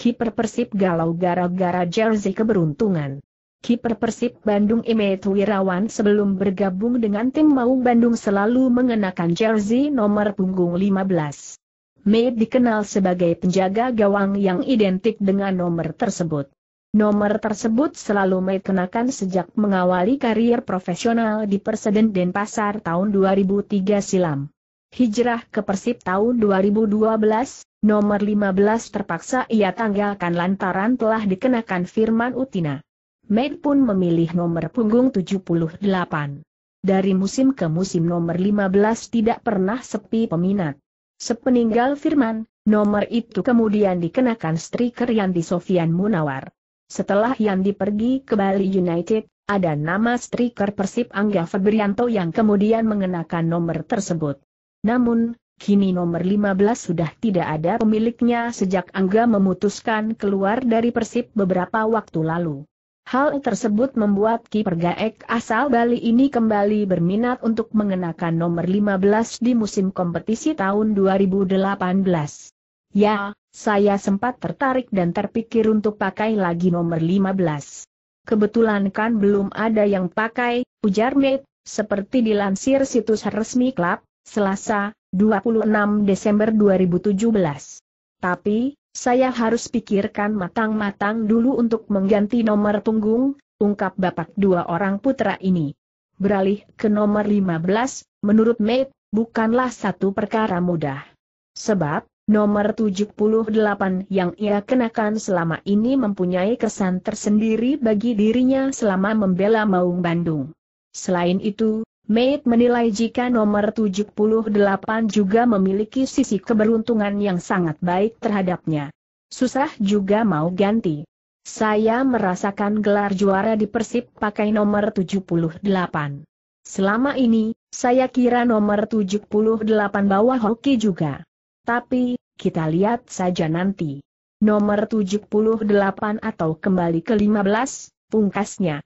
Kiper Persib galau gara-gara jersey keberuntungan. Kiper Persib Bandung Imet Wirawan sebelum bergabung dengan tim Maung Bandung selalu mengenakan jersey nomor punggung 15. Made dikenal sebagai penjaga gawang yang identik dengan nomor tersebut. Nomor tersebut selalu Mei kenakan sejak mengawali karier profesional di Perseden Denpasar tahun 2003 silam. Hijrah ke Persib tahun 2012, nomor 15 terpaksa ia tanggalkan lantaran telah dikenakan Firman Utina. Med pun memilih nomor punggung 78. Dari musim ke musim nomor 15 tidak pernah sepi peminat. Sepeninggal Firman, nomor itu kemudian dikenakan striker Yandi Sofian Munawar. Setelah Yandi pergi ke Bali United, ada nama striker Persib Angga Febrianto yang kemudian mengenakan nomor tersebut. Namun, kini nomor 15 sudah tidak ada pemiliknya sejak Angga memutuskan keluar dari Persib beberapa waktu lalu. Hal tersebut membuat kiper Gaek asal Bali ini kembali berminat untuk mengenakan nomor 15 di musim kompetisi tahun 2018. Ya, saya sempat tertarik dan terpikir untuk pakai lagi nomor 15. Kebetulan kan belum ada yang pakai, ujar Nate, seperti dilansir situs resmi klub, Selasa, 26 Desember 2017. Tapi, saya harus pikirkan matang-matang dulu untuk mengganti nomor punggung, ungkap bapak dua orang putra ini. Beralih ke nomor 15, menurut Maid, bukanlah satu perkara mudah. Sebab, nomor 78 yang ia kenakan selama ini mempunyai kesan tersendiri bagi dirinya selama membela Maung Bandung. Selain itu, Mate menilai jika nomor 78 juga memiliki sisi keberuntungan yang sangat baik terhadapnya. Susah juga mau ganti. Saya merasakan gelar juara di Persib pakai nomor 78. Selama ini, saya kira nomor 78 bawah hoki juga. Tapi, kita lihat saja nanti. Nomor 78 atau kembali ke 15, pungkasnya.